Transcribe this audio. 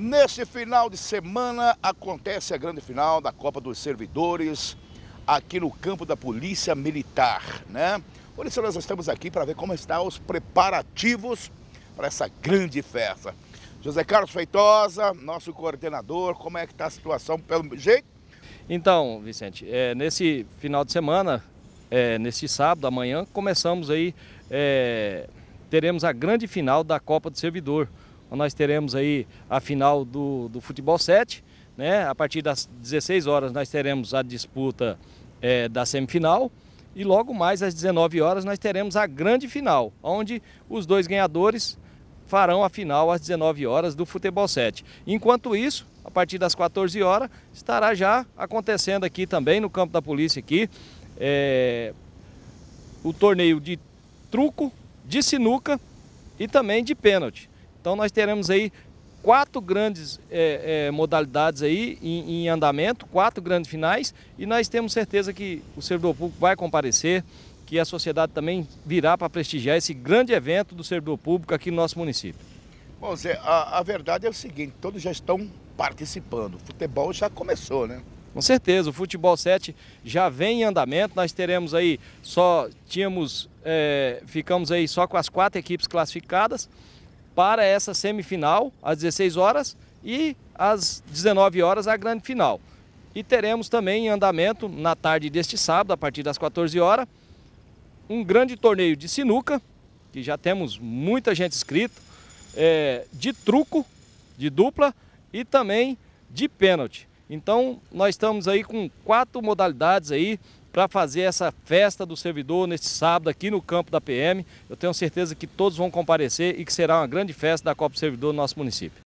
Neste final de semana acontece a grande final da Copa dos Servidores aqui no campo da Polícia Militar, né? Por isso nós estamos aqui para ver como estão os preparativos para essa grande festa. José Carlos Feitosa, nosso coordenador, como é que está a situação pelo jeito? Então, Vicente, é, nesse final de semana, é, nesse sábado, amanhã, começamos aí, é, teremos a grande final da Copa do Servidor, nós teremos aí a final do, do futebol 7, né? A partir das 16 horas nós teremos a disputa é, da semifinal e logo mais às 19 horas nós teremos a grande final, onde os dois ganhadores farão a final às 19 horas do futebol 7. Enquanto isso, a partir das 14 horas estará já acontecendo aqui também no campo da polícia aqui é, o torneio de truco, de sinuca e também de pênalti. Então nós teremos aí quatro grandes é, é, modalidades aí em, em, andamento, quatro grandes finais e nós temos certeza que o servidor público vai comparecer, que a sociedade também virá para prestigiar esse grande evento do servidor público aqui no nosso município. Bom, Zé, a, a verdade é o seguinte, todos já estão participando, o futebol já começou, né? Com certeza, o futebol 7 já vem em andamento. Nós teremos aí só tínhamos é, ficamos aí só com as quatro equipes classificadas para essa semifinal às 16 horas e às 19 horas a grande final. E teremos também em andamento na tarde deste sábado, a partir das 14 horas, um grande torneio de sinuca, que já temos muita gente inscrita, é, de truco, de dupla e também de pênalti. Então nós estamos aí com quatro modalidades aí para fazer essa festa do servidor neste sábado aqui no campo da PM. Eu tenho certeza que todos vão comparecer e que será uma grande festa da Copa do Servidor no nosso município.